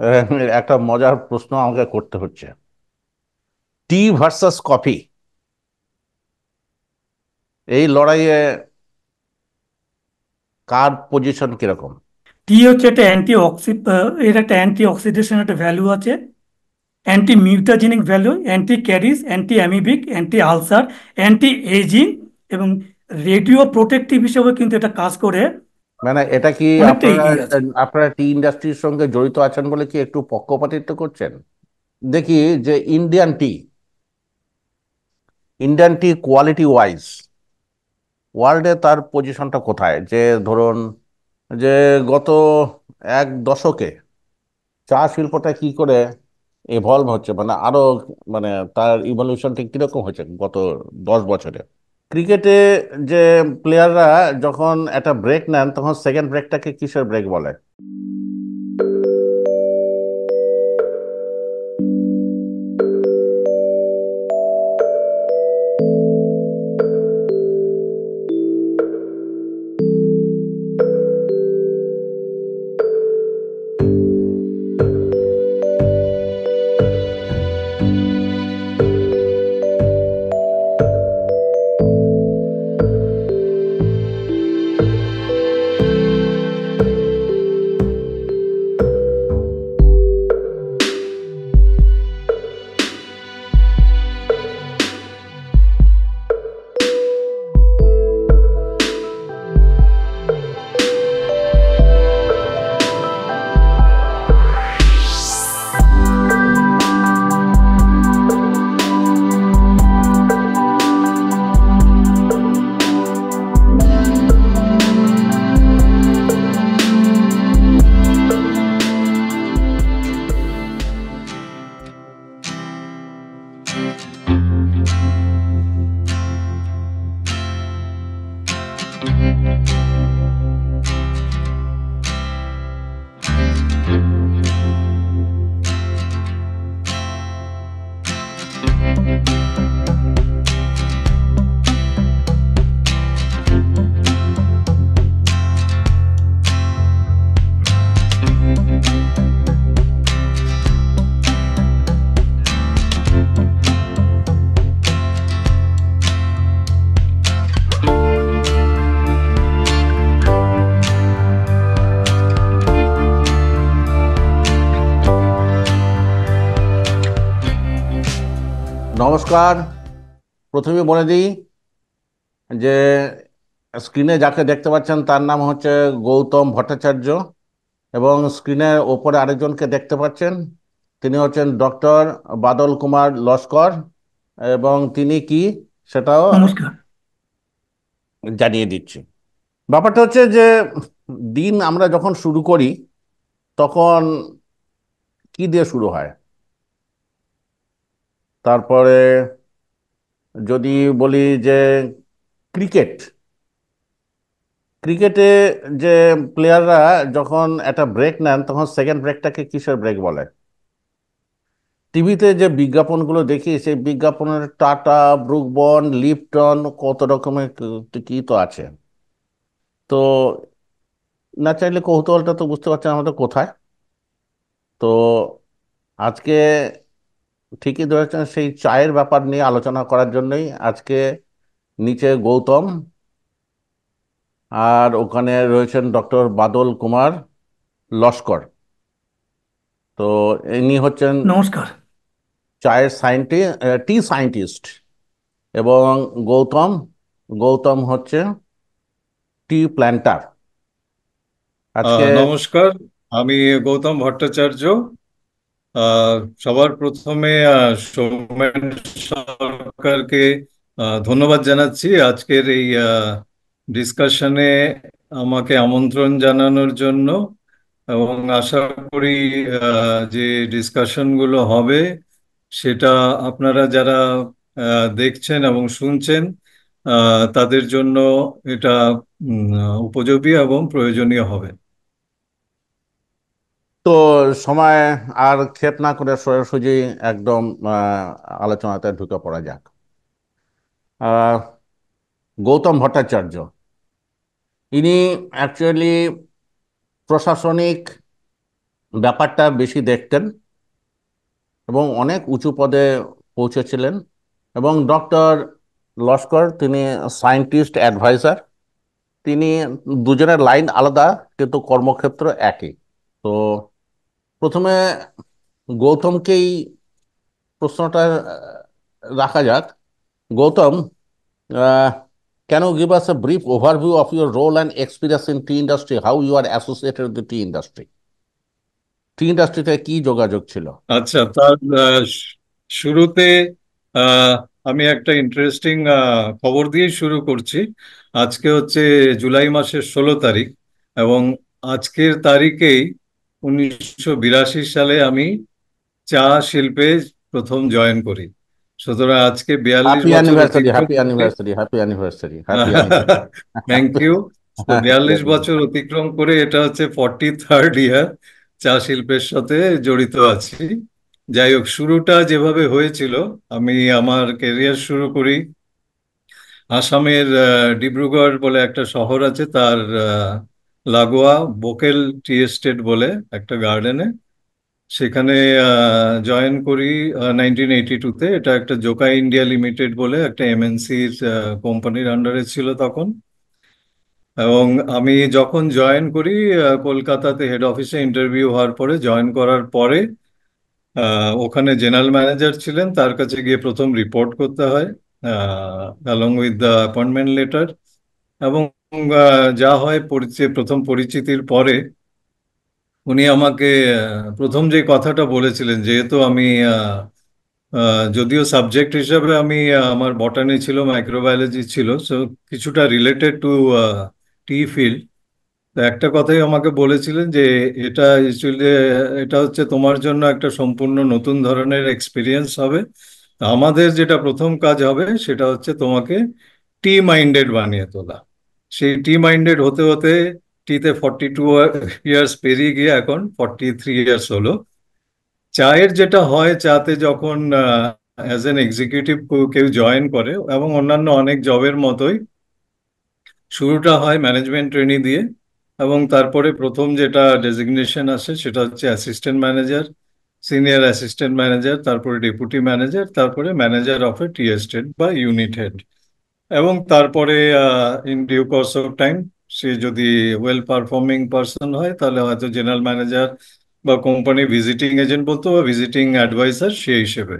একটা মজার প্রশ্ন আমাকে করতে হচ্ছে টি ভার্সাস কফি এই লড়াইয়ে কার পজিশন কিরকম টি হচ্ছে একটা অ্যান্টি অক্সি এর একটা অ্যান্টি অক্সিডেশন একটা ভ্যালু আছে anti mutagenic value anti caries anti amoebic anti ulcer anti ageing এবং রেডিও প্রোটেক্টিভ হিসেবে কিন্তু এটা কাজ করে মানে এটা কি আপনারা টি ইন্ডাস্ট্রির সঙ্গে জড়িত আছেন বলে কি একটু পক্ষপাতিত্ব করছেন দেখি যে Indian tea Indian tea quality wise ওয়ার্ল্ডে তার পজিশনটা কোথায় যে ধরুন যে গত এক দশকে চা শিল্পটা কি করে এভলভ হচ্ছে মানে আরো মানে তার ইভলিউশনটা কিরকম হয়েছে গত দশ বছরে ক্রিকেটে যে প্লেয়াররা যখন একটা ব্রেক নেন তখন সেকেন্ড ব্রেকটাকে কিসের ব্রেক বলে নমস্কার প্রথমে বলে দিই যে স্ক্রিনে যাকে দেখতে পাচ্ছেন তার নাম হচ্ছে গৌতম ভট্টাচার্য এবং স্ক্রিনের ওপরে আরেকজনকে দেখতে পাচ্ছেন তিনি হচ্ছেন ডক্টর বাদল কুমার লস্কর এবং তিনি কি সেটাও জানিয়ে দিচ্ছি ব্যাপারটা হচ্ছে যে দিন আমরা যখন শুরু করি তখন কি দিয়ে শুরু হয় তারপরে যদি বলি যে ক্রিকেট ক্রিকেটে যে প্লেয়াররা যখন একটা ব্রেক নেন তখন সেকেন্ড ব্রেকটাকে কিসের ব্রেক বলে টিভিতে যে বিজ্ঞাপনগুলো দেখি সেই বিজ্ঞাপনের টাটা ব্রুকবন লিপটন কত রকমের কি তো আছে তো না চাইলে কৌতূহলটা তো বুঝতে পারছেন আমাদের কোথায় তো আজকে ঠিকই ধরেছেন সেই চায়ের ব্যাপার নিয়ে আলোচনা করার জন্যই আজকে নিচে গৌতম আর ওখানে রয়েছেন ডক্টর বাদল কুমার লস্কর তো ইনি হচ্ছেন নমস্কার চায়ের সাইন্টি টি সায়েন্টিস্ট এবং গৌতম গৌতম হচ্ছে টি প্ল্যান্টার আজকে নমস্কার আমি গৌতম ভট্টাচার্য সবার প্রথমে সৌমেন সরকারকে ধন্যবাদ জানাচ্ছি আজকের এই ডিসকাশনে আমাকে আমন্ত্রণ জানানোর জন্য এবং আশা করি যে ডিসকাশনগুলো হবে সেটা আপনারা যারা দেখছেন এবং শুনছেন তাদের জন্য এটা উপযোগী এবং প্রয়োজনীয় হবে তো সময় আর ক্ষেপ না করে সোজাসুজি একদম আলোচনাতে ঢুকে পড়া যাক গৌতম ভট্টাচার্য ইনি অ্যাকচুয়ালি প্রশাসনিক ব্যাপারটা বেশি দেখতেন এবং অনেক উঁচু পদে পৌঁছেছিলেন এবং ডক্টর লস্কর তিনি সায়েন্টিস্ট অ্যাডভাইজার তিনি দুজনের লাইন আলাদা কিন্তু কর্মক্ষেত্র একই তো প্রথমে গৌতমকেই প্রশ্নটা রাখা যাক Gautam can you give us a brief overview of your role and experience in tea industry how you are associated with tea industry tea ইন্ডাস্ট্রিতে কি যোগাযোগ ছিল আচ্ছা তার শুরুতে আমি একটা ইন্টারেস্টিং খবর দিয়ে শুরু করছি আজকে হচ্ছে জুলাই মাসের ষোলো তারিখ এবং আজকের তারিখেই উনিশশো সালে আমি চা শিল্পে প্রথম জয়েন করি সুতরাং আজকে বিয়াল্লিশ থ্যাংক ইউ বিয়াল্লিশ বছর অতিক্রম করে এটা হচ্ছে ফর্টি থার্ড ইয়ার চা শিল্পের সাথে জড়িত আছি যাই হোক শুরুটা যেভাবে হয়েছিল আমি আমার কেরিয়ার শুরু করি আসামের ডিব্রুগড় বলে একটা শহর আছে তার লাগোয়া বোকেল টি এস্টেট বলে একটা গার্ডেনে সেখানে জয়েন করি নাইনটিন এইটি টুতে এটা একটা জোকা ইন্ডিয়া লিমিটেড বলে একটা এমএনসির কোম্পানির আন্ডারে ছিল তখন এবং আমি যখন জয়েন করি কলকাতাতে হেড অফিসে ইন্টারভিউ হওয়ার পরে জয়েন করার পরে ওখানে জেনারেল ম্যানেজার ছিলেন তার কাছে গিয়ে প্রথম রিপোর্ট করতে হয় along with the appointment letter এবং যা হয় পরিচয় প্রথম পরিচিতির পরে উনি আমাকে প্রথম যে কথাটা বলেছিলেন যেহেতু আমি যদিও সাবজেক্ট হিসাবে আমি আমার বটানি ছিল মাইক্রোবায়োলজি ছিল সো কিছুটা রিলেটেড টু টি ফিল্ড তো একটা কথাই আমাকে বলেছিলেন যে এটা অ্যাকচুয়ালি এটা হচ্ছে তোমার জন্য একটা সম্পূর্ণ নতুন ধরনের এক্সপিরিয়েন্স হবে আমাদের যেটা প্রথম কাজ হবে সেটা হচ্ছে তোমাকে টি মাইন্ডেড বানিয়ে তোলা সেই টি মাইন্ডেড হতে হতে টিতে ফর্টি টু ইয়ার্স পেরিয়ে গিয়ে এখন ফর্টি থ্রি ইয়ার্স হলো চায়ের যেটা হয় চাতে যখন অ্যাজ এন এক্সিকিউটিভ কেউ জয়েন করে এবং অন্যান্য অনেক জবের মতোই শুরুটা হয় ম্যানেজমেন্ট ট্রেনিং দিয়ে এবং তারপরে প্রথম যেটা ডেজিগনেশন আসে সেটা হচ্ছে assistant manager senior assistant manager তারপরে ডেপুটি ম্যানেজার তারপরে manager of a tea estate বা ইউনিট হেড এবং তারপরে in due course of time সে যদি ওয়েল পারফর্মিং পার্সন হয় তাহলে হয়তো জেনারেল ম্যানেজার বা কোম্পানি ভিজিটিং এজেন্ট বলতো বা ভিজিটিং অ্যাডভাইসার সে হিসেবে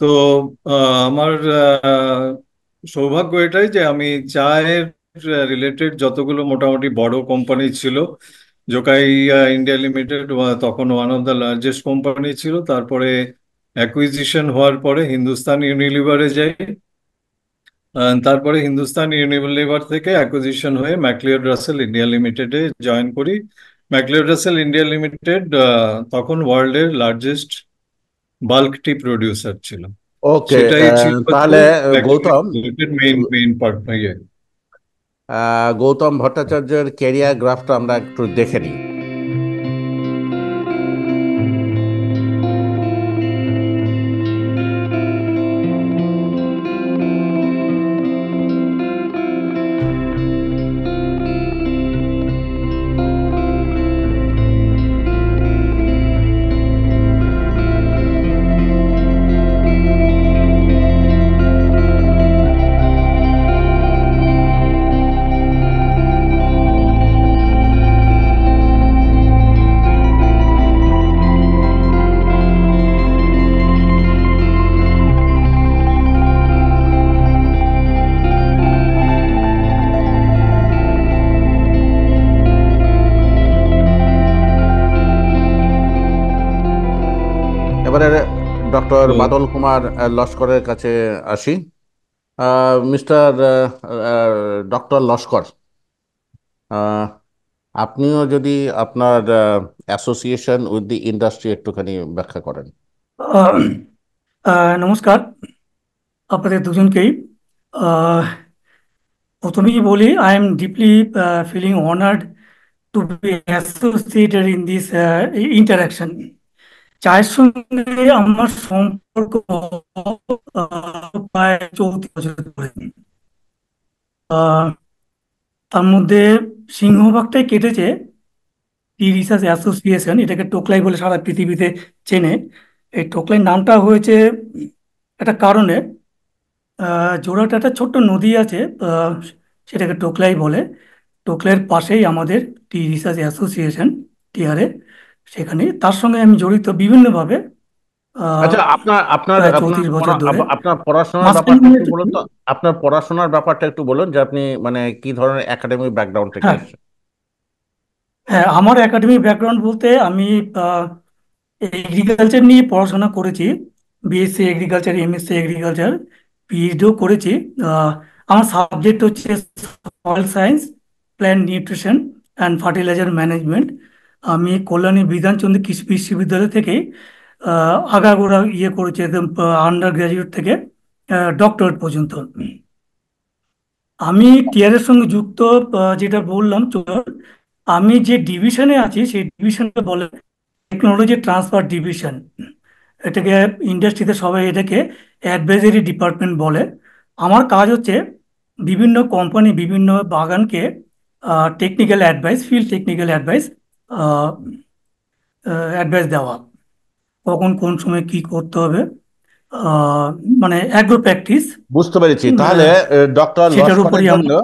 তো আমার সৌভাগ্য এটাই যে আমি চায়ের রিলেটেড যতগুলো মোটামুটি বড় কোম্পানি ছিল জোকাই ইন্ডিয়া লিমিটেড তখন one of the largest company ছিল তারপরে অ্যাকুইজিশন হওয়ার পরে হিন্দুস্তান ইউনিলিভারে যাই তারপরে হিন্দুস্তান ইউনিভার থেকে অ্যাকুজিশন হয়ে ম্যাকলিওড রাসেল ইন্ডিয়া লিমিটেডে জয়েন করি ম্যাকলিওড রাসেল ইন্ডিয়া লিমিটেড তখন ওয়ার্ল্ডের লার্জেস্ট বাল্ক টি প্রোডিউসার ছিল ওকে তাহলে গৌতম মেইন ইয়ে। মেইন গৌতম ভট্টাচার্যের ক্যারিয়ার গ্রাফটা আমরা একটু দেখে নিই বাদল কুমার লস্করের কাছে আসি মিস্টার ডক্টর লস্কর আপনিও যদি আপনার অ্যাসোসিয়েশন উইথ দি ইন্ডাস্ট্রি একটুখানি ব্যাখ্যা করেন নমস্কার আপনাদের দুজনকেই প্রথমেই বলি I am deeply feeling honoured to be associated in this interaction চায়ের সঙ্গে আমার সম্পর্ক প্রায় চৌত্রিশ বছর ধরে তার মধ্যে সিংহভাগটাই কেটেছে টি রিসার্চ অ্যাসোসিয়েশন এটাকে টোকলাই বলে সারা পৃথিবীতে চেনে এই টোকলাই নামটা হয়েছে একটা কারণে জোড়াটা একটা ছোট্ট নদী আছে সেটাকে টোকলাই বলে টোকলাইয়ের পাশেই আমাদের টি রিসার্চ অ্যাসোসিয়েশন টিআরএ সেখানে তার সঙ্গে আমি জড়িত বিভিন্নভাবে আচ্ছা আপনার পড়াশোনার ব্যাপারটা একটু বলুন যে আপনি মানে কি ধরনের একাডেমিক ব্যাকগ্রাউন্ড থেকে হ্যাঁ, হ্যাঁ আমার একাডেমিক ব্যাকগ্রাউন্ড বলতে আমি এগ্রিকালচার নিয়ে পড়াশোনা করেছি বিএসসি এগ্রিকালচার এমএসসি এগ্রিকালচার পিএইচডিও করেছি আমার সাবজেক্ট হচ্ছে soil science plant nutrition and fertiliser management আমি কল্যাণী বিধানচন্দ্র কৃষি বিশ্ববিদ্যালয় থেকে আগাগোড়া ইয়ে করেছি একদম আন্ডার গ্রাজুয়েট থেকে ডক্টরেট পর্যন্ত আমি টিআরের সঙ্গে যুক্ত যেটা বললাম আমি যে ডিভিশনে আছি সেই ডিভিশনকে বলে টেকনোলজি ট্রান্সফার ডিভিশন এটাকে ইন্ডাস্ট্রিতে সবাই এটাকে অ্যাডভাইজারি ডিপার্টমেন্ট বলে আমার কাজ হচ্ছে বিভিন্ন কোম্পানি বিভিন্ন বাগানকে technical advice field technical advice advice দেওয়া কখন কোন সময় কি করতে হবে মানে অ্যাগ্রো প্র্যাকটিস বুঝতে পেরেছি তাহলে ডক্টর হ্যাঁ। সেটার উপরই আমরা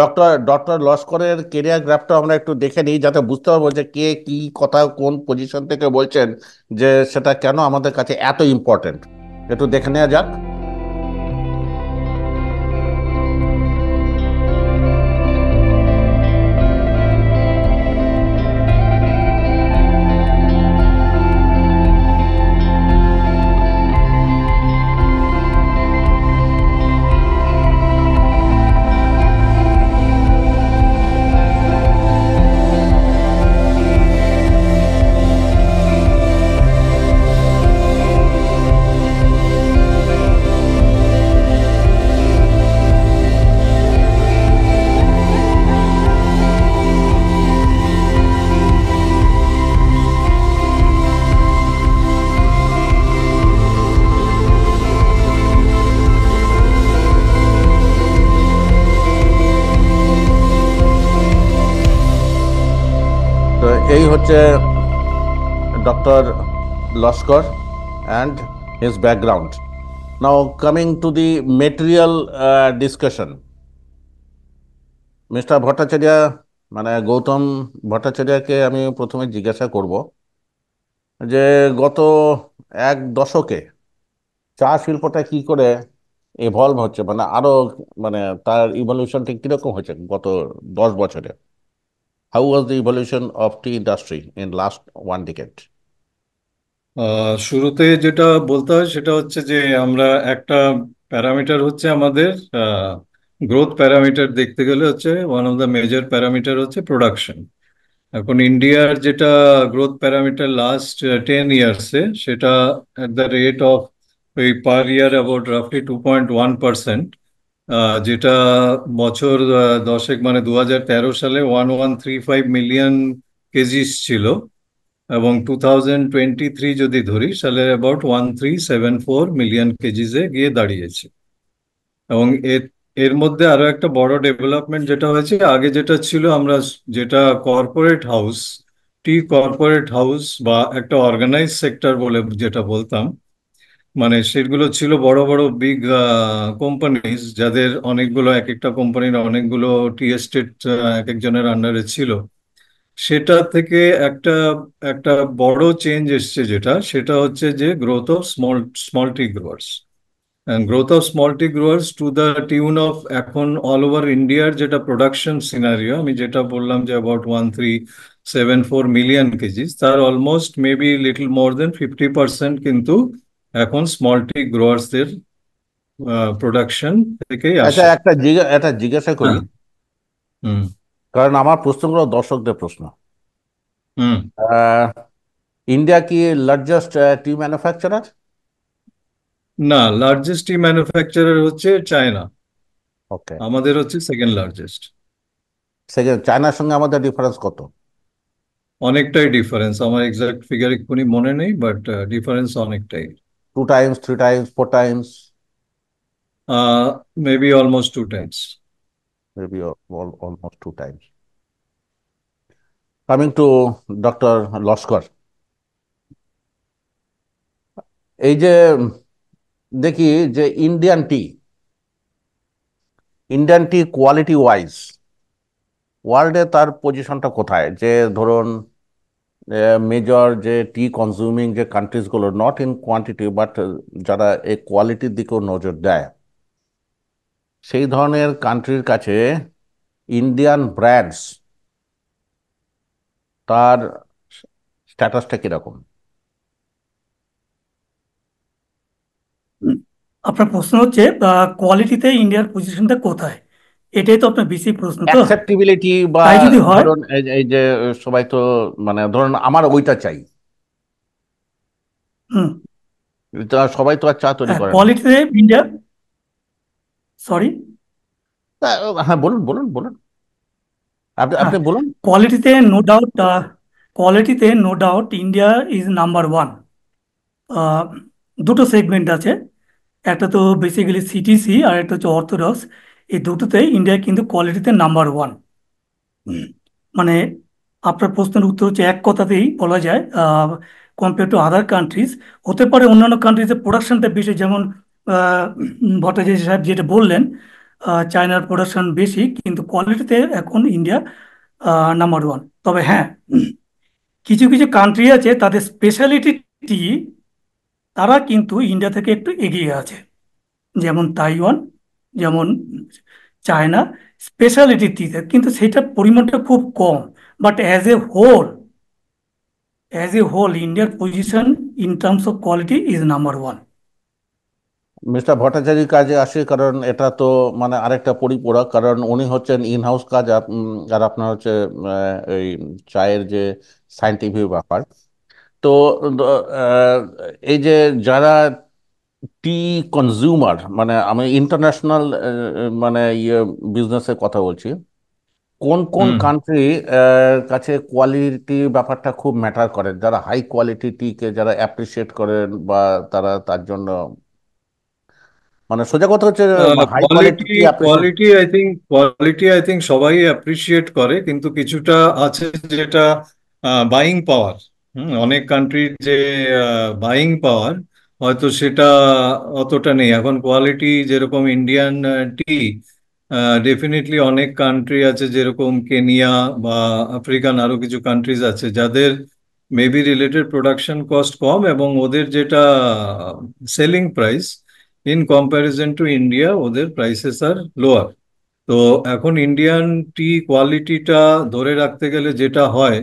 ডক্টর ডক্টর লস্করের কেরিয়ার গ্রাফটা আমরা একটু দেখে নিই যাতে বুঝতে পারবো যে কে কি কথা কোন পজিশন থেকে বলছেন যে সেটা কেন আমাদের কাছে এত ইম্পর্টেন্ট একটু দেখে নেওয়া যাক হচ্ছে doctor Laskar and his background now coming to the material discussion mister Bhattacharya মানে গৌতম ভট্টাচার্যকে আমি প্রথমে জিজ্ঞাসা করব যে গত এক দশকে চা শিল্পটা কি করে এভলভ হচ্ছে মানে আরও মানে তার ইভলিউশনটা কীরকম হয়েছে গত দশ বছরে How was the evolution of tea industry in last one decade? শুরুতে যেটা বলতে হয় সেটা হচ্ছে যে আমরা একটা প্যারামিটার হচ্ছে আমাদের গ্রোথ প্যারামিটার দেখতে গেলে হচ্ছে one of the major parameter হচ্ছে প্রোডাকশন এখন ইন্ডিয়ার যেটা গ্রোথ প্যারামিটার লাস্ট টেন ইয়ার্সে সেটা অ্যাট দ্য রেট অফ ওই পার ইয়ার অ্যাবাউট রাফলি টু পয়েন্ট ওয়ান পার্সেন্ট যেটা বছর দশেক মানে দু সালে one one three five million kgs ছিল এবং টু থাউজেন্ড টোয়েন্টি থ্রি যদি ধরি তাহলে about one three seven four million কেজিসে গিয়ে দাঁড়িয়েছে এবং এর এর মধ্যে আরো একটা বড় ডেভেলপমেন্ট যেটা হয়েছে আগে যেটা ছিল আমরা যেটা কর্পোরেট হাউস টি কর্পোরেট হাউস বা একটা অর্গানাইজ সেক্টর বলে যেটা বলতাম মানে সেগুলো ছিল বড় বড় বিগ কোম্পানিজ যাদের অনেকগুলো এক একটা কোম্পানির অনেকগুলো টি এস্টেট এক একজনের আন্ডারে ছিল সেটা থেকে একটা একটা বড় চেঞ্জ এসছে যেটা সেটা হচ্ছে যে growth of small small tea growers growth of small tea growers to the tune of এখন অল ওভার ইন্ডিয়ার যেটা প্রোডাকশন সিনারিও আমি যেটা বললাম যে about one three seven four million kgs তার almost maybe little more than fifty percent কিন্তু এখন স্মল টি গ্রোয়ার্সদের প্রোডাকশন থেকে আচ্ছা একটা একটা জিজ্ঞাসা করি হ্যাঁ। কারণ আমার প্রশ্নগুলো দর্শকদের প্রশ্ন ইন্ডিয়া কি লার্জেস্ট টি ম্যানুফ্যাকচারার না লার্জেস্ট টি ম্যানুফ্যাকচারার হচ্ছে চায়না ওকে আমাদের হচ্ছে সেকেন্ড লার্জেস্ট সেকেন্ড চায়নার সঙ্গে আমাদের ডিফারেন্স কত অনেকটাই ডিফারেন্স আমার এক্সাক্ট ফিগার এক্ষুনি মনে নেই বাট ডিফারেন্স অনেকটাই two times, three times, four times? Uh, maybe almost two times. Maybe all, all, almost two times. Coming to Dr. Loskar. এই যে দেখি যে Indian tea Indian tea quality wise ওয়ার্ল্ডে তার পজিশনটা কোথায় যে ধরুন মেজর যে টি কনজিউমিং যে কান্ট্রিজগুলো নট ইন কোয়ান্টিটি বাট যারা এই কোয়ালিটির দিকেও নজর দেয় সেই ধরনের কান্ট্রির কাছে ইন্ডিয়ান ব্র্যান্ডস তার স্ট্যাটাসটা কীরকম আপনার প্রশ্ন হচ্ছে কোয়ালিটিতে ইন্ডিয়ার পজিশনটা কোথায় এটাই তো আপনার বেশি প্রশ্ন তো অ্যাকসেপ্টেবিলিটি বা যদি হয় এই যে সবাই তো মানে ধরুন আমার ওইটা চাই হুম সবাই তো আর চা তৈরি হ্যাঁ, করে পলিটিক্সে ইন্ডিয়া সরি হ্যাঁ বলুন বলুন বলুন আপনি হ্যাঁ, আপনি বলুন কোয়ালিটিতে নো ডাউট কোয়ালিটিতে no doubt India is number one দুটো সেগমেন্ট আছে একটা তো বেসিক্যালি সিটিসি আর একটা হচ্ছে অর্থোডক্স এই দুটোতে ইন্ডিয়া কিন্তু কোয়ালিটিতে নাম্বার ওয়ান মানে আপনার প্রশ্নের উত্তর হচ্ছে এক কথাতেই বলা যায় কম্পেয়ার টু আদার কান্ট্রিজ হতে পারে অন্যান্য কান্ট্রিজে প্রোডাকশনটা বেশি যেমন ভট্টাচার্য সাহেব যেটা বললেন চায়নার প্রোডাকশন বেশি কিন্তু কোয়ালিটিতে এখন ইন্ডিয়া নাম্বার ওয়ান তবে হ্যাঁ কিছু কিছু কান্ট্রি আছে তাদের স্পেশালিটি তারা কিন্তু ইন্ডিয়া থেকে একটু এগিয়ে আছে যেমন তাইওয়ান যেমন চায়না স্পেশালিটি টি কিন্তু সেটার পরিমাণটা খুব কম but as a whole as a whole ইন্ডিয়ার position in terms of quality is number one mister ভট্টাচার্যের কাজে আসে কারণ এটা তো মানে আরেকটা পরিপূরক কারণ উনি হচ্ছেন ইন হাউস কাজ আর আপনার হচ্ছে এই চায়ের যে সাইন্টিফিক ব্যাপার তো এই যে যারা টি কনজিউমার মানে আমি ইন্টারন্যাশনাল মানে ইয়ে বিজনেসের কথা বলছি কোন কোন কান্ট্রি কাছে কোয়ালিটি ব্যাপারটা খুব ম্যাটার করে যারা হাই কোয়ালিটি টিকে যারা অ্যাপ্রিসিয়েট করেন বা তারা তার জন্য মানে সোজা কথা হচ্ছে high quality quality I think quality I think সবাই অ্যাপ্রিসিয়েট করে কিন্তু কিছুটা আছে যেটা বাইং পাওয়ার অনেক কান্ট্রির যে বাইং পাওয়ার হয়তো সেটা অতটা নেই এখন কোয়ালিটি যেরকম ইন্ডিয়ান টি ডেফিনেটলি অনেক কান্ট্রি আছে যেরকম কেনিয়া বা আফ্রিকান আরো কিছু কান্ট্রিজ আছে যাদের মেবি রিলেটেড প্রোডাকশন কস্ট কম এবং ওদের যেটা selling price in comparison to India ওদের প্রাইসেস আর লোয়ার তো এখন ইন্ডিয়ান টি কোয়ালিটিটা ধরে রাখতে গেলে যেটা হয়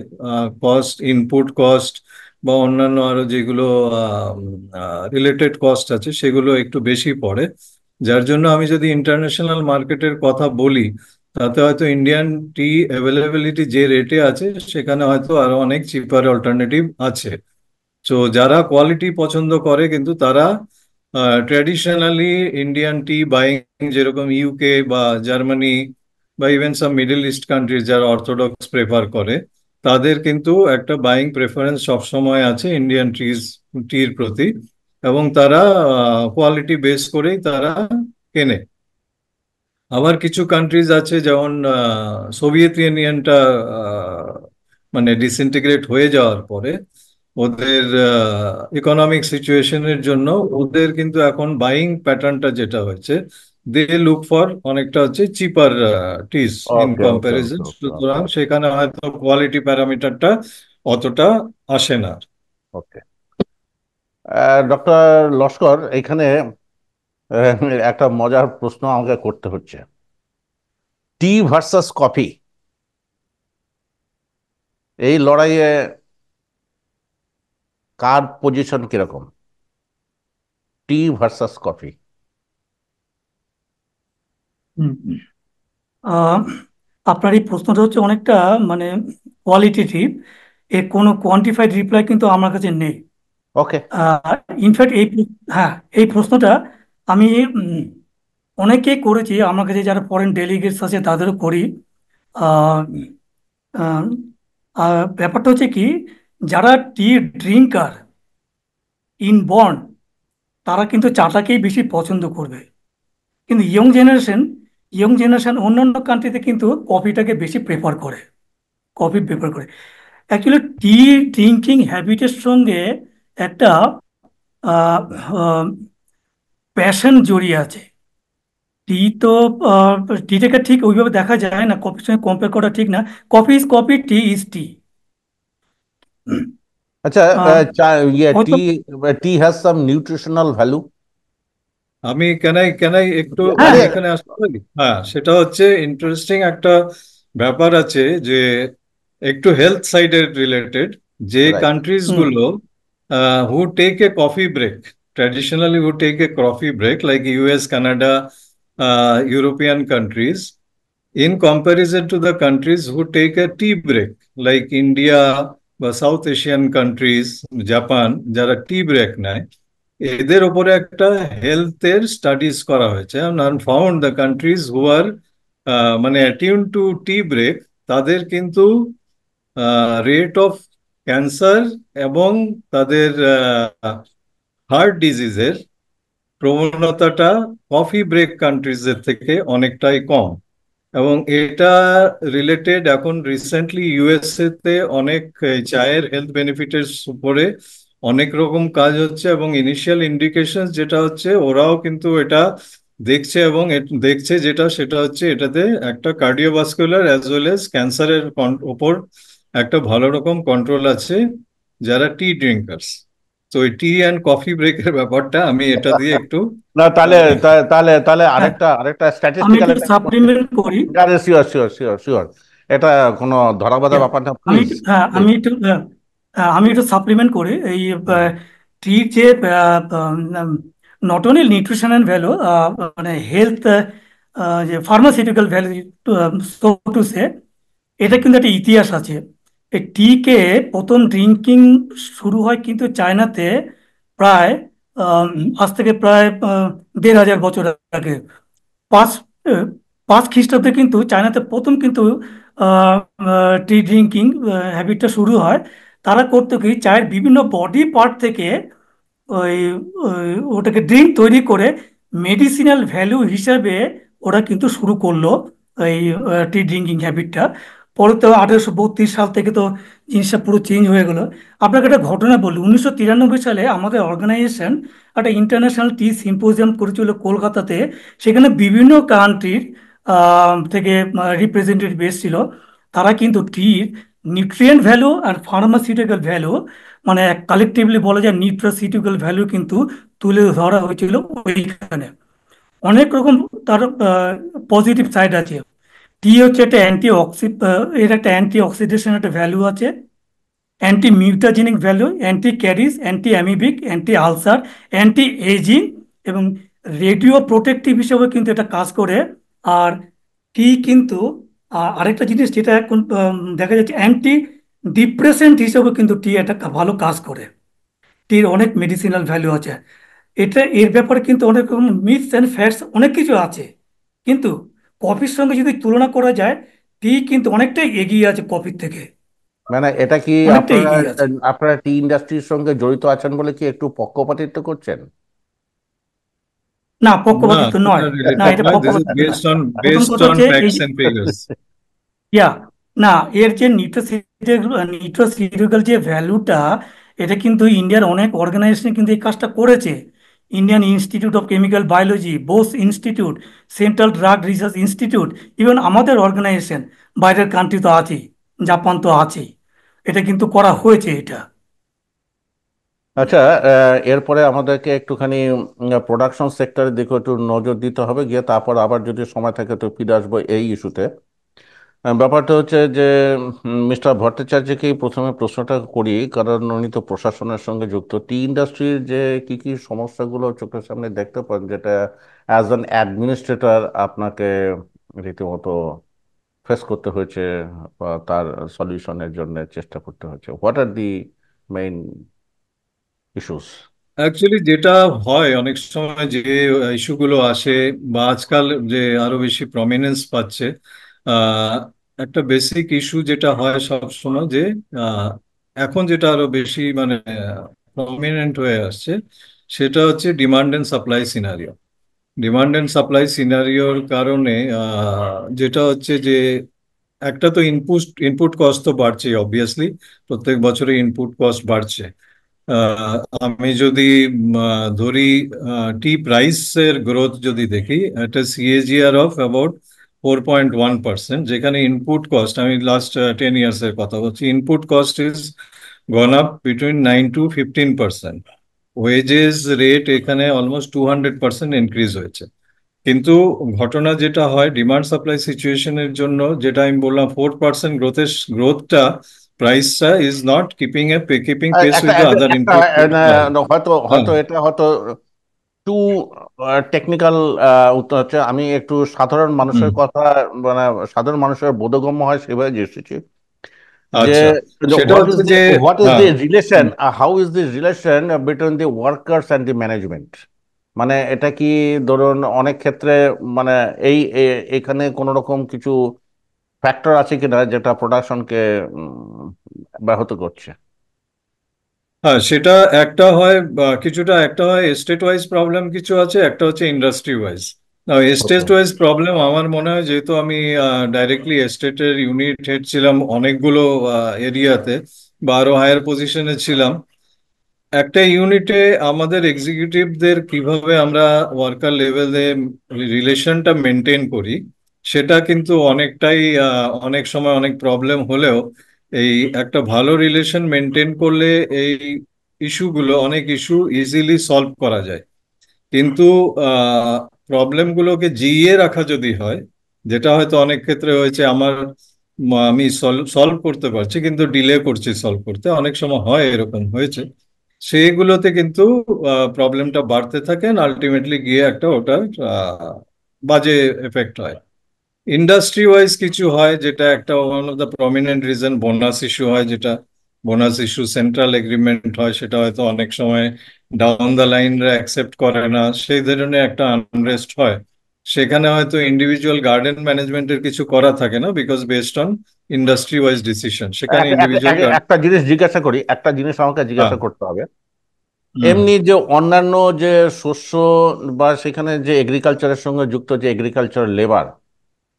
কস্ট ইনপুট কস্ট বা অন্যান্য আরো যেগুলো রিলেটেড কস্ট আছে সেগুলো একটু বেশি পড়ে যার জন্য আমি যদি ইন্টারন্যাশনাল মার্কেটের কথা বলি তাতে হয়তো ইন্ডিয়ান টি অ্যাভেলেবিলিটি যে রেটে আছে সেখানে হয়তো আরো অনেক চিপার অল্টারনেটিভ আছে তো যারা কোয়ালিটি পছন্দ করে কিন্তু তারা ট্র্যাডিশনালি ইন্ডিয়ান টি বাইং যেরকম ইউকে বা জার্মানি বা even some middle east countries যারা অর্থোডক্স প্রেফার করে তাদের কিন্তু একটা বাইং প্রেফারেন্স সবসময় আছে ইন্ডিয়ান ট্রিজ টির প্রতি এবং তারা কোয়ালিটি বেস করেই তারা কেনে আবার কিছু কান্ট্রিজ আছে যেমন সোভিয়েত ইউনিয়নটা মানে ডিসইনটিগ্রেট হয়ে যাওয়ার পরে ওদের ইকোনমিক সিচুয়েশনের জন্য ওদের কিন্তু এখন বাইং প্যাটার্নটা যেটা হয়েছে দে লুক ফর অনেকটা হচ্ছে cheaper uh, teas in comparison সুতরাং সেখানে হয়তো কোয়ালিটি প্যারামিটারটা অতটা আসে না ওকে ডক্টর লস্কর এখানে uh, একটা মজার প্রশ্ন আমাকে করতে হচ্ছে টি ভার্সাস কফি এই লড়াইয়ে কার পজিশন কিরকম টি ভার্সাস কফি আপনার এই প্রশ্নটা হচ্ছে অনেকটা মানে কোয়ালিটেটিভ এর কোনো কোয়ান্টিফাইড রিপ্লাই কিন্তু আমার কাছে নেই ওকে ইনফ্যাক্ট এই হ্যাঁ এই প্রশ্নটা আমি অনেকে করেছি আমার কাছে যারা ফরেন ডেলিগেটস আছে তাদেরও করি ব্যাপারটা হচ্ছে কি যারা টি ড্রিঙ্কার বর্ন তারা কিন্তু চাটাকেই বেশি পছন্দ করবে কিন্তু ইয়ং জেনারেশন ইয়ং জেনারেশন অন্যান্য কান্ট্রিতে কিন্তু কফিটাকে বেশি প্রেফার করে কফি প্রেফার করে অ্যাকচুয়ালি টি ড্রিঙ্কিং হ্যাবিটের সঙ্গে একটা প্যাশন জড়িয়ে আছে টি তো টিটাকে ঠিক ওইভাবে দেখা যায় না কফির সঙ্গে কম্পেয়ার করা ঠিক না coffee is coffee tea is tea আচ্ছা tea tea has some nutritional value আমি কেনাই কেনাই একটু হ্যাঁ, হ্যাঁ। এখানে আসতে পারি হ্যাঁ সেটা হচ্ছে ইন্টারেস্টিং একটা ব্যাপার আছে যে একটু হেলথ সাইডের রিলেটেড যে কান্ট্রিজ গুলো who take a coffee break traditionally who take a coffee break like US Canada European countries in comparison to the countries who take a tea break like India বা south Asian countries Japan যারা tea break নেয় এদের ওপরে একটা হেলথের studies করা হয়েছে found the countries who are মানে অ্যাটিউন টু টি ব্রেক তাদের কিন্তু রেট অফ ক্যান্সার এবং তাদের হার্ট ডিজিজের প্রবণতাটা কফি ব্রেক কান্ট্রিজের থেকে অনেকটাই কম এবং এটা রিলেটেড এখন রিসেন্টলি ইউএসএ তে অনেক চায়ের হেলথ বেনিফিটের উপরে অনেক রকম কাজ হচ্ছে এবং ইনিশিয়াল ইন্ডিকেশন যেটা হচ্ছে ওরাও কিন্তু এটা দেখছে এবং দেখছে যেটা সেটা হচ্ছে এটাতে একটা কার্ডিওভাস্কুলার অ্যাজ ওয়েল এস ক্যান্সারের ওপর একটা ভালো রকম কন্ট্রোল আছে যারা টি ড্রিঙ্কার্স তো ওই টি অ্যান্ড কফি ব্রেকের ব্যাপারটা আমি এটা দিয়ে একটু না তাহলে তাহলে তাহলে আরেকটা আরেকটা স্ট্যাটিস্টিক্যাল সাপ্লিমেন্ট করি শিওর শিওর শিওর শিওর এটা কোনো ধরাবাধা ব্যাপার না আমি হ্যাঁ, আমি একটু হ্যাঁ। আমি একটু সাপ্লিমেন্ট করে এই ট্রির যে not only nutrition and value মানে হেলথ যে pharmaceutical value so to say এটা কিন্তু একটা ইতিহাস আছে এই টিকে প্রথম ড্রিঙ্কিং শুরু হয় কিন্তু চায়নাতে প্রায় আজ থেকে প্রায় দেড় হাজার বছর আগে পাঁচ পাঁচ খ্রিস্টাব্দে কিন্তু চায়নাতে প্রথম কিন্তু টি ড্রিঙ্কিং হ্যাবিটটা শুরু হয় তারা করতো কি চায়ের বিভিন্ন বডি পার্ট থেকে ওই ওটাকে ড্রিঙ্ক তৈরি করে মেডিসিনাল ভ্যালু হিসাবে ওরা কিন্তু শুরু করলো এই টি ড্রিঙ্কিং হ্যাবিটটা পরে তো আঠেরোশো বত্রিশ সাল থেকে তো জিনিসটা পুরো চেঞ্জ হয়ে গেলো আপনাকে একটা ঘটনা বলি উনিশশো তিরানব্বই সালে আমাদের অর্গানাইজেশন একটা ইন্টারন্যাশনাল টি সিম্পোজিয়াম করেছিল কলকাতাতে সেখানে বিভিন্ন কান্ট্রির থেকে রিপ্রেজেন্টেটিভ এসেছিল তারা কিন্তু টির নিউট্রিয়েন্ট ভ্যালু আর ফার্মাসিউটিক্যাল ভ্যালু মানে কালেকটিভলি বলা যায় নিউট্রাসিউটিক্যাল ভ্যালু কিন্তু তুলে ধরা হয়েছিল ওইখানে অনেক রকম তার পজিটিভ সাইড আছে টি হচ্ছে একটা অ্যান্টি অক্সি এর একটা অ্যান্টি অক্সিডেশন একটা ভ্যালু আছে anti mutagenic value anti caries anti amoebic anti ulcer anti ageing এবং রেডিও প্রোটেক্টিভ হিসেবে কিন্তু এটা কাজ করে আর টি কিন্তু আর আরেকটা জিনিস যেটা এখন দেখা যাচ্ছে অ্যান্টি ডিপ্রেসেন্ট হিসেবে কিন্তু টি একটা ভালো কাজ করে টির অনেক মেডিসিনাল ভ্যালু আছে এটা এর ব্যাপারে কিন্তু অনেক রকম মিথস অ্যান্ড ফ্যাটস অনেক কিছু আছে কিন্তু কফির সঙ্গে যদি তুলনা করা যায় টি কিন্তু অনেকটাই এগিয়ে আছে কফির থেকে মানে এটা কি আপনারা টি ইন্ডাস্ট্রির সঙ্গে জড়িত আছেন বলে কি একটু পক্ষপাতিত্ব করছেন না পক্ষপাতিত্ব নয় না এটা ইয়া না এর যে নিউট্রোসিডিক্যাল যে ভ্যালুটা এটা কিন্তু ইন্ডিয়ার অনেক অর্গানাইজেশন কিন্তু এই কাজটা করেছে Indian Institute of Chemical Biology Bose Institute Central Drug Research Institute even আমাদের অর্গানাইজেশন বাইরের কান্ট্রি তো আছেই জাপান তো আছেই এটা কিন্তু করা হয়েছে এটা আচ্ছা এরপরে আমাদেরকে একটুখানি প্রোডাকশন সেক্টরের দিকে একটু নজর দিতে হবে গিয়ে তারপর আবার যদি সময় থাকে তো ফিরে আসবো এই ইস্যুতে ব্যাপারটা হচ্ছে যে মিস্টার ভট্টাচার্যকেই প্রথমে প্রশ্নটা করি কারণ উনি তো প্রশাসনের সঙ্গে যুক্ত টি ইন্ডাস্ট্রির যে কি কি সমস্যাগুলো চোখের সামনে দেখতে পান যেটা অ্যাজ অ্যান অ্যাডমিনিস্ট্রেটর আপনাকে রীতিমতো ফেস করতে হয়েছে বা তার সলিউশনের জন্য চেষ্টা করতে হয়েছে what are the main issues actually যেটা হয় অনেক সময় যে ইস্যুগুলো আসে বা আজকাল যে আরো বেশি প্রমিনেন্স পাচ্ছে একটা বেসিক ইস্যু যেটা হয় সবসময় যে এখন যেটা আরো বেশি মানে প্রমিনেন্ট হয়ে আসছে সেটা হচ্ছে demand and supply scenario demand and supply সিনারিওর কারণে যেটা হচ্ছে যে একটা তো ইনপুট ইনপুট কস্ট তো বাড়ছে অবভিয়াসলি প্রত্যেক বছরে ইনপুট কস্ট বাড়ছে আমি যদি ধরি টি প্রাইসের গ্রোথ যদি দেখি একটা CAGR of about four point one percent যেখানে ইনপুট কস্ট আমি লাস্ট টেন ইয়ার্স এর কথা বলছি input cost is gone up between nine to fifteen percent wages rate এখানে almost two hundred percent increase হয়েছে কিন্তু ঘটনা যেটা হয় ডিমান্ড সাপ্লাই সিচুয়েশনের জন্য যেটা আমি বললাম ফোর পার্সেন্ট গ্রোথের গ্রোথটা price is not keeping a keeping pace with the other import হয়তো হয়তো এটা হয়তো টু টেকনিক্যাল uh, uh, উত্তর হচ্ছে আমি একটু সাধারণ মানুষের কথা মানে সাধারণ মানুষের বোধগম্য হয় সেভাবে এসেছি what is the relation how is the relation between the workers and the management মানে এটা কি ধরুন অনেক ক্ষেত্রে মানে এই এখানে কোনো রকম কিছু ফ্যাক্টর আছে কিনা যেটা প্রোডাকশনকে ব্যাহত করছে হ্যাঁ সেটা একটা হয় কিছুটা একটা হয় স্টেট ওয়াইজ প্রবলেম কিছু আছে একটা হচ্ছে industry wise state wise problem আমার মনে হয় যেহেতু আমি ডাইরেক্টলি এস্টেটের ইউনিট হেড ছিলাম অনেকগুলো এরিয়াতে বা আরো হায়ার পজিশনে ছিলাম একটা ইউনিটে আমাদের এক্সিকিউটিভদের কিভাবে আমরা ওয়ার্কার লেভেলে রিলেশনটা মেনটেন করি সেটা কিন্তু অনেকটাই অনেক সময় অনেক প্রবলেম হলেও এই একটা ভালো রিলেশন মেনটেন করলে এই ইস্যুগুলো অনেক ইস্যু ইজিলি সলভ করা যায় কিন্তু প্রবলেমগুলোকে জিইয়ে রাখা যদি হয় যেটা হয়তো অনেক ক্ষেত্রে হয়েছে আমার আমি সলভ করতে পারছি কিন্তু ডিলে করছি সলভ করতে অনেক সময় হয় এরকম হয়েছে সেইগুলোতে কিন্তু প্রবলেমটা বাড়তে থাকেন আলটিমেটলি গিয়ে একটা ওটার বাজে এফেক্ট হয় ইন্ডাস্ট্রি ওয়াইজ কিছু হয় যেটা একটা one of the prominent reason bonus issue হয় যেটা বোনাস ইস্যু সেন্ট্রাল এগ্রিমেন্ট হয় সেটা হয়তো অনেক সময় ডাউন দ্য লাইনরা অ্যাকসেপ্ট করে না সেই ধরনের একটা আনরেস্ট হয় সেখানে হয়তো ইন্ডিভিজুয়াল গার্ডেন ম্যানেজমেন্টের কিছু করা থাকে না because based on industry wise decision সেখানে ইন্ডিভিজুয়াল একটা জিনিস জিজ্ঞাসা করি একটা জিনিস আমাকে জিজ্ঞাসা হ্যাঁ। করতে হবে এমনি যে অন্যান্য যে শস্য বা সেখানে যে এগ্রিকালচারের সঙ্গে যুক্ত যে এগ্রিকালচার লেবার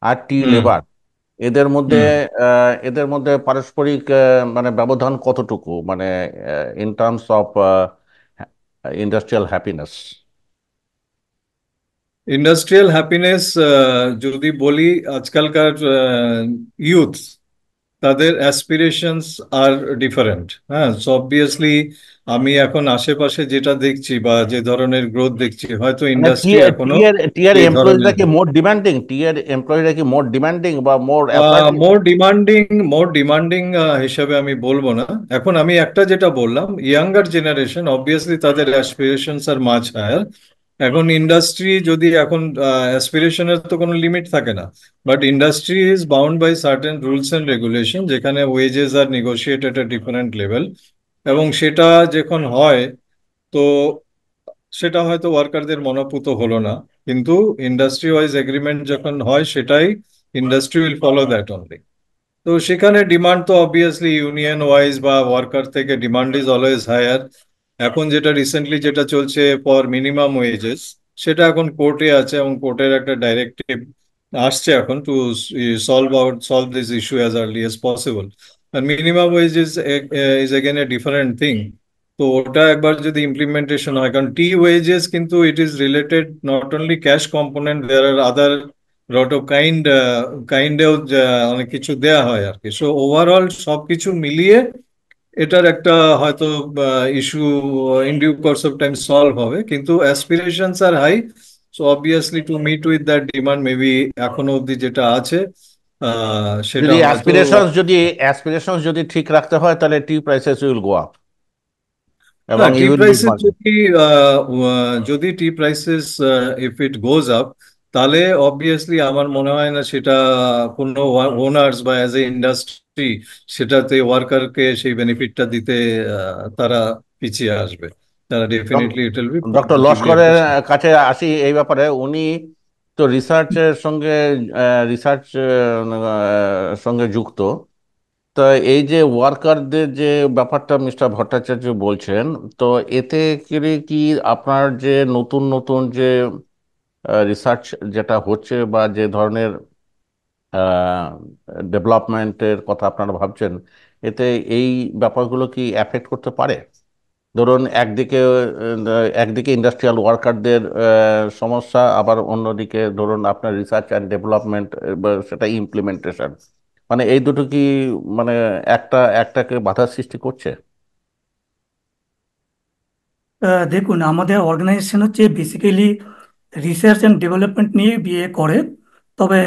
আর টি লেবার এদের মধ্যে এদের মধ্যে পারস্পরিক মানে ব্যবধান কতটুকু মানে in terms of industrial happiness industrial happiness যদি বলি আজকালকার ইউথ তাদের অ্যাসপিরেশনস আর ডিফারেন্ট হ্যাঁ সো অবভিয়াসলি আমি এখন আশেপাশে যেটা দেখছি বা যে ধরনের গ্রোথ দেখছি হয়তো ইন্ডাস্ট্রি মানে এখনো টিআর এমপ্লয়িজরা মোর ডিমান্ডিং টিআর এমপ্লয়িরা কি মোর ডিমান্ডিং বা মোর মোর ডিমান্ডিং মোর ডিমান্ডিং হিসাবে আমি বলবো না এখন আমি একটা যেটা বললাম ইয়াঙ্গার জেনারেশন অবভিয়াসলি তাদের অ্যাসপিরেশনস আর মাছ হায়ার এখন ইন্ডাস্ট্রি যদি এখন অ্যাসপিরেশনের তো কোনো লিমিট থাকে না but industry is bound by certain rules and regulation যেখানে wages are negotiate at a different level এবং সেটা যখন হয় তো সেটা হয়তো ওয়ার্কারদের মনোপুত হলো না কিন্তু ইন্ডাস্ট্রি ওয়াইজ এগ্রিমেন্ট যখন হয় সেটাই industry will follow that only তো সেখানে ডিমান্ড তো অবভিয়াসলি ইউনিয়ন ওয়াইজ বা ওয়ার্কার থেকে ডিমান্ড ইজ অলওয়েজ হায়ার এখন যেটা রিসেন্টলি যেটা চলছে ফর মিনিমাম ওয়েজেস সেটা এখন কোর্টে আছে এবং কোর্টের একটা ডাইরেক্টিভ আসছে এখন to solve out solve this issue as early as possible আর minimum wage is is again a different thing তো ওটা একবার যদি ইমপ্লিমেন্টেশন হয় কারণ টি ওয়েজেস কিন্তু it is related not only cash component there are other রট of kind কাইন্ডেও অনেক কিছু দেয়া হয় আর কি সো ওভারঅল সবকিছু মিলিয়ে এটার একটা হয়তো issue in due course of time solve হবে কিন্তু aspirations are high so obviously to meet with that demand maybe এখনো অবধি যেটা আছে সেটা যদি অ্যাসপিরেশনস যদি অ্যাসপিরেশনস যদি ঠিক রাখতে হয় তাহলে tea prices will go up tea prices যদি যদি tea prices if it goes up তাহলে অবভিয়াসলি আমার মনে হয় না সেটা কোনো ওনার্স বা অ্যাজ এ ইন্ডাস্ট্রি সেটাতে ওয়ার্কারকে সেই বেনিফিটটা দিতে তারা পিছিয়ে আসবে তারা definitely it will be doctor লস্করের কাছে আসি এই ব্যাপারে উনি তো রিসার্চের সঙ্গে রিসার্চ সঙ্গে যুক্ত তো এই যে ওয়ার্কারদের যে ব্যাপারটা মিস্টার ভট্টাচার্য বলছেন তো এতে কি আপনার যে নতুন নতুন যে রিসার্চ যেটা হচ্ছে বা যে ধরনের ডেভেলপমেন্টের কথা আপনারা ভাবছেন এতে এই ব্যাপারগুলো কি অ্যাফেক্ট করতে পারে ধরুন একদিকে একদিকে ইন্ডাস্ট্রিয়াল ওয়ার্কারদের সমস্যা আবার অন্যদিকে ধরুন আপনার রিসার্চ অ্যান্ড ডেভেলপমেন্ট সেটা ইমপ্লিমেন্টেশন মানে এই দুটো কি মানে একটা একটাকে বাধার সৃষ্টি করছে দেখুন আমাদের অর্গানাইজেশন হচ্ছে বেসিক্যালি রিসার্চ অ্যান্ড ডেভেলপমেন্ট নিয়ে বিয়ে করে তবে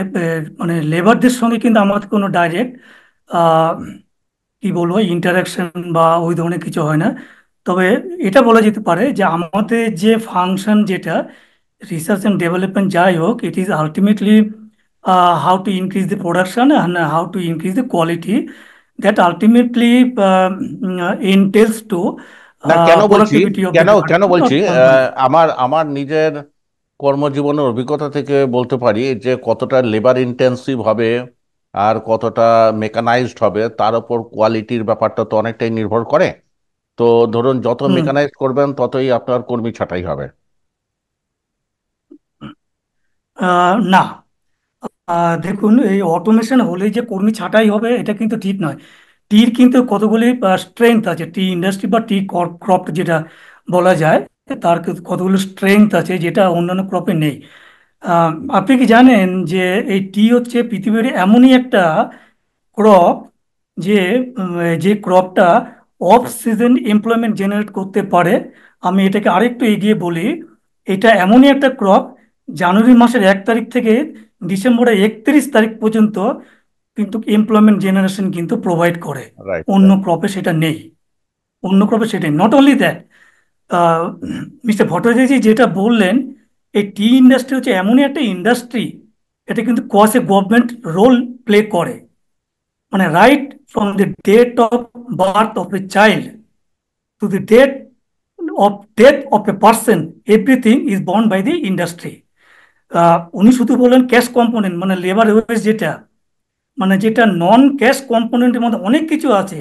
মানে লেবারদের সঙ্গে কিন্তু আমাদের কোনো ডাইরেক্ট কি বলবো ইন্টারাকশন বা ওই ধরনের কিছু হয় না তবে এটা বলা যেতে পারে যে আমাদের যে ফাংশন যেটা রিসার্চ অ্যান্ড ডেভেলপমেন্ট যাই হোক it is ultimately how to increase the production and how to increase the quality that ultimately entails to কেন বলছি কেন কেন বলছি আমার আমার নিজের কর্মজীবনের অভিজ্ঞতা থেকে বলতে পারি যে কতটা লেবার ইন্টেন্সিভ হবে আর কতটা মেকানাইজড হবে তার উপর কোয়ালিটির ব্যাপারটা তো অনেকটাই নির্ভর করে তো ধরুন যত মেকানাইজ করবেন ততই আপনার কর্মী ছাঁটাই হবে না দেখুন এই অটোমেশন হলেই যে কর্মী ছাঁটাই হবে এটা কিন্তু ঠিক নয় টির কিন্তু কতগুলি স্ট্রেংথ আছে টি ইন্ডাস্ট্রি বা টি ক্রপ যেটা বলা যায় তার কতগুলো স্ট্রেংথ আছে যেটা অন্যান্য ক্রপে নেই আপনি কি জানেন যে এই টি হচ্ছে পৃথিবীর এমনই একটা ক্রপ যে যে ক্রপটা অফ সিজন এমপ্লয়মেন্ট জেনারেট করতে পারে আমি এটাকে আরেকটু এগিয়ে বলি এটা এমনই একটা ক্রপ জানুয়ারি মাসের এক তারিখ থেকে ডিসেম্বরের একত্রিশ তারিখ পর্যন্ত কিন্তু এমপ্লয়মেন্ট জেনারেশন কিন্তু প্রোভাইড করে অন্য ক্রপে সেটা নেই অন্য ক্রপে সেটা not only that mister Bhattacharya যেটা বললেন এই টি ইন্ডাস্ট্রি হচ্ছে এমনই একটা ইন্ডাস্ট্রি এটা কিন্তু cos a government role play করে মানে right from the date of birth of a child to the date of death of a person everything is borne by the industry উনি শুধু বললেন ক্যাশ কম্পোনেন্ট মানে labour wage যেটা মানে যেটা নন cash কম্পোনেন্টের মধ্যে অনেক কিছু আছে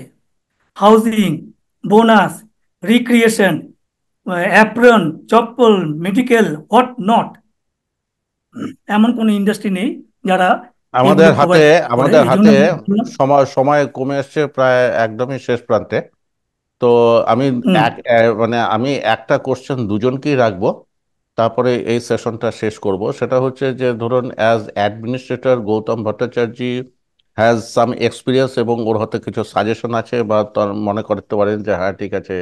housing bonus recreation apron chappal medical what not এমন কোন ইন্ডাস্ট্রি নেই যারা আমাদের হাতে আমাদের হাতে সময় সময় কমে এসছে প্রায় একদমই শেষ প্রান্তে তো আমি মানে আমি একটা কোশ্চেন দুজনকেই রাখবো তারপরে এই সেশনটা শেষ করব সেটা হচ্ছে যে ধরুন as administrator Gautam Bhattacharya has some experience এবং ওর হাতে কিছু সাজেশন আছে বা তার মনে করতে পারেন যে হ্যাঁ ঠিক আছে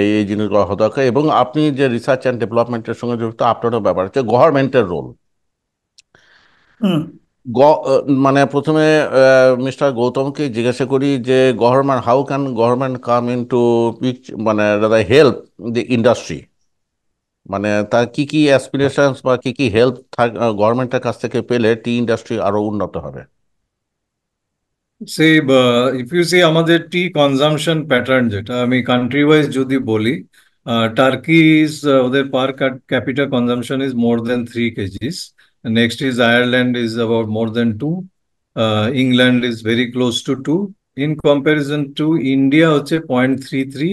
এই এই জিনিসগুলো হওয়া দরকার এবং আপনি যে রিসার্চ অ্যান্ড ডেভেলপমেন্টের সঙ্গে যুক্ত আপনারও ব্যাপার হচ্ছে গভর্নমেন্টের রোল মানে প্রথমে মিস্টার গৌতমকে জিজ্ঞাসা করি যে government how can government come in to মানে দাদা হেল্প দি ইন্ডাস্ট্রি মানে তার কি কি অ্যাসপিরেশনস বা কি কি হেল্প থাক গভর্নমেন্টের কাছ থেকে পেলে টি ইন্ডাস্ট্রি আরও উন্নত হবে সে ইফ ইউ সি আমাদের টি কনজামশন প্যাটার্ন যেটা আমি কান্ট্রি ওয়াইজ যদি বলি টার্কি ইজ ওদের per capita consumption is more than three kgs next is Ireland is about more than two England is very close to two in comparison to India হচ্ছে point three three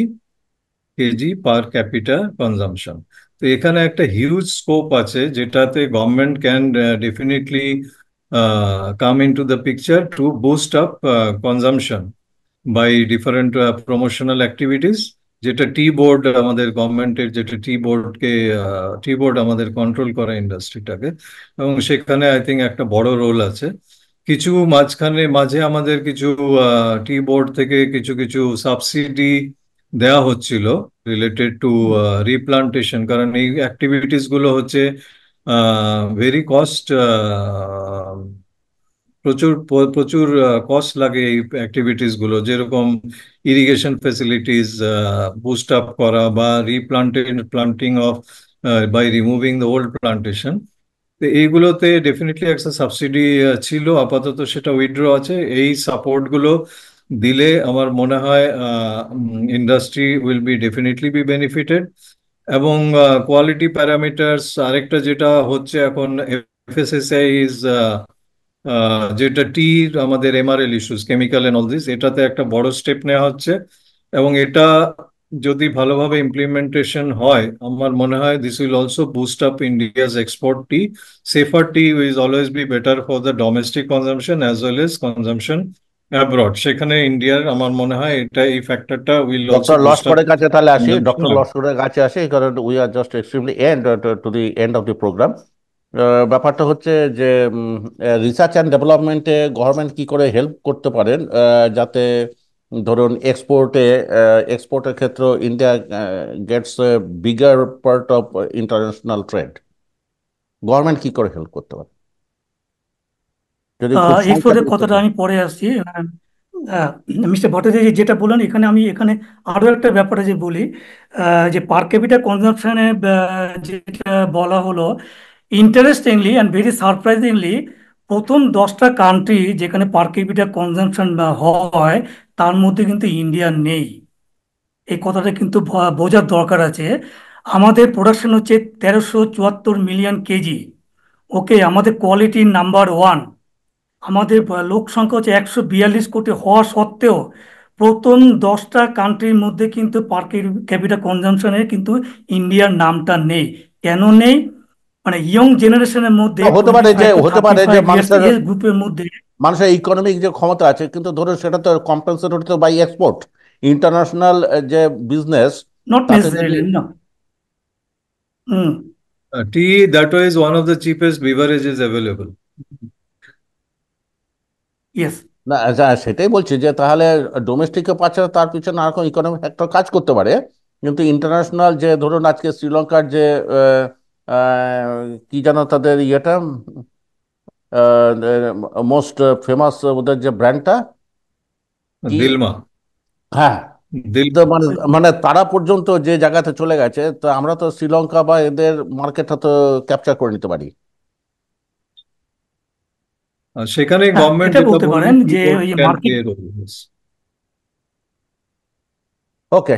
kg per capita consumption তো এখানে একটা huge scope আছে যেটাতে government can definitely Uh, come into the picture to boost up uh, consumption by different uh, promotional activities. যেটা tea board আমাদের গভর্নমেন্টের যেটা টি বোর্ডকে টি বোর্ড আমাদের কন্ট্রোল করে ইন্ডাস্ট্রিটাকে এবং সেখানে আই থিঙ্ক একটা বড় রোল আছে কিছু মাঝখানে মাঝে আমাদের কিছু টি বোর্ড থেকে কিছু কিছু সাবসিডি দেয়া হচ্ছিল রিলেটেড টু রিপ্লান্টেশন কারণ এই অ্যাক্টিভিটিস গুলো হচ্ছে ভেরি কস্ট প্রচুর প্রচুর কস্ট লাগে এই অ্যাক্টিভিটিসগুলো যেরকম ইরিগেশন ফেসিলিটিস বুস্ট আপ করা বা replanted planting of by removing the old plantation তো এইগুলোতে ডেফিনেটলি একটা সাবসিডি ছিল আপাতত সেটা উইথড্র আছে এই সাপোর্টগুলো দিলে আমার মনে হয় industry will be definitely be benefited এবং কোয়ালিটি প্যারামিটার্স আরেকটা যেটা হচ্ছে এখন এফএসএসআই ইজ যেটা টি আমাদের MRL issues chemical and all this এটাতে একটা বড় স্টেপ নেওয়া হচ্ছে এবং এটা যদি ভালোভাবে ইমপ্লিমেন্টেশন হয় আমার মনে হয় this will also boost up India's export tea safer tea will always be better for the domestic consumption as well as consumption abroad সেখানে ইন্ডিয়ার আমার মনে হয় এটা এই ফ্যাক্টরটা উইল ডক্টর লস্করের কাছে তাহলে আসি ডক্টর লস্করের কাছে আসি কারণ we are just extremely end to the end of the programme ব্যাপারটা হচ্ছে যে রিসার্চ অ্যান্ড ডেভেলপমেন্টে গভর্নমেন্ট কি করে হেল্প করতে পারেন uh, যাতে ধরুন এক্সপোর্টে এক্সপোর্টের ক্ষেত্রে India gets a bigger part of international trade government কি করে হেল্প করতে পারে যদি এই ফ্লোরে কথাটা আমি পরে আসছি মিস্টার ভট্টাচার্য যেটা বললেন এখানে আমি এখানে আরো একটা ব্যাপারে যে বলি যে পার ক্যাপিটা কনজাম্পশনে যেটা বলা হলো ইন্টারেস্টিংলি অ্যান্ড ভেরি সারপ্রাইজিংলি প্রথম দশটা কান্ট্রি যেখানে পার ক্যাপিটা কনজাম্পশন হয় তার মধ্যে কিন্তু ইন্ডিয়া নেই এই কথাটা কিন্তু বোঝার দরকার আছে আমাদের প্রোডাকশন হচ্ছে তেরোশো চুয়াত্তর মিলিয়ন কেজি ওকে আমাদের কোয়ালিটি নাম্বার ওয়ান আমাদের লোক সংখ্যা হচ্ছে একশো বিয়াল্লিশ কোটি হওয়া সত্ত্বেও প্রথম দশটা কান্ট্রির মধ্যে কিন্তু পার ক্যাপিটা কনজামশনে কিন্তু ইন্ডিয়ার নামটা নেই কেন নেই মানে ইয়ং জেনারেশনের মধ্যে হতে পারে যে হতে পারে যে মানুষের গ্রুপের মধ্যে মানুষের ইকোনমিক যে ক্ষমতা আছে কিন্তু ধরুন সেটা তো কম্পেনসেট হতে বাই এক্সপোর্ট ইন্টারন্যাশনাল যে বিজনেস নট নেসেসারি না টি that is one of the cheapest is available yes না আচ্ছা, সেটাই বলছি যে তাহলে ডোমেস্টিকে পাচ্ছে তার পিছনে আর কোনো ইকোনমিক ফ্যাক্টর কাজ করতে পারে কিন্তু ইন্টারন্যাশনাল যে ধরুন আজকে শ্রীলঙ্কার যে কি যেন তাদের ইয়েটা মোস্ট ফেমাস ওদের যে ব্র্যান্ডটা দিলমা হ্যাঁ মানে মানে তারা পর্যন্ত যে জায়গাতে চলে গেছে তো আমরা তো শ্রীলঙ্কা বা এদের মার্কেটটা তো ক্যাপচার করে নিতে পারি সেখানে গভর্নমেন্ট হ্যাঁ, বলতে পারেন যে ওই যে মার্কেট ওকে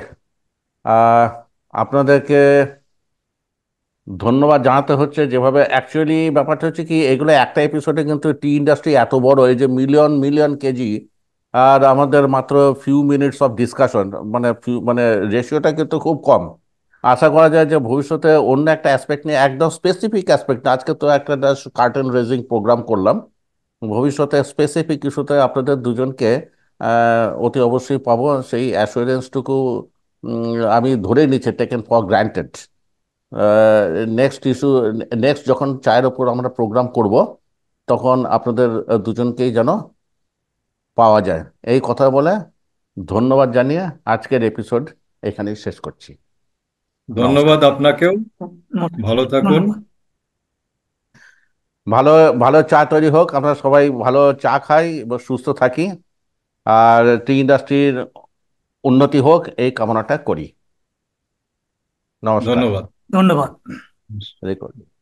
আপনাদেরকে ধন্যবাদ জানাতে হচ্ছে যেভাবে অ্যাকচুয়ালি ব্যাপারটা হচ্ছে কি এগুলো একটা এপিসোডে কিন্তু টি ইন্ডাস্ট্রি এত বড় এই যে মিলিয়ন মিলিয়ন কেজি আর আমাদের মাত্র ফিউ মিনিটস অফ ডিসকাশন মানে ফিউ মানে রেশিওটা কিন্তু খুব কম আশা করা যায় যে ভবিষ্যতে অন্য একটা অ্যাসপেক্ট নিয়ে একদম স্পেসিফিক অ্যাসপেক্ট আজকে তো একটা কার্টেন রেজিং প্রোগ্রাম করলাম ভবিষ্যতে স্পেসিফিক ইস্যুতে আপনাদের দুজনকে অতি অবশ্যই পাবো সেই অ্যাসুরেন্সটুকু আমি ধরে নিচ্ছি taken for granted next issue next যখন চায়ের ওপর আমরা প্রোগ্রাম করব তখন আপনাদের দুজনকেই যেন পাওয়া যায় এই কথা বলে ধন্যবাদ জানিয়ে আজকের এপিসোড এখানেই শেষ করছি ধন্যবাদ আপনাকেও ভালো থাকুন ভালো ভালো চা তৈরি হোক আমরা সবাই ভালো চা খাই এবং সুস্থ থাকি আর টি ইন্ডাস্ট্রির উন্নতি হোক এই কামনাটা করি নমস্কার ধন্যবাদ ধন্যবাদ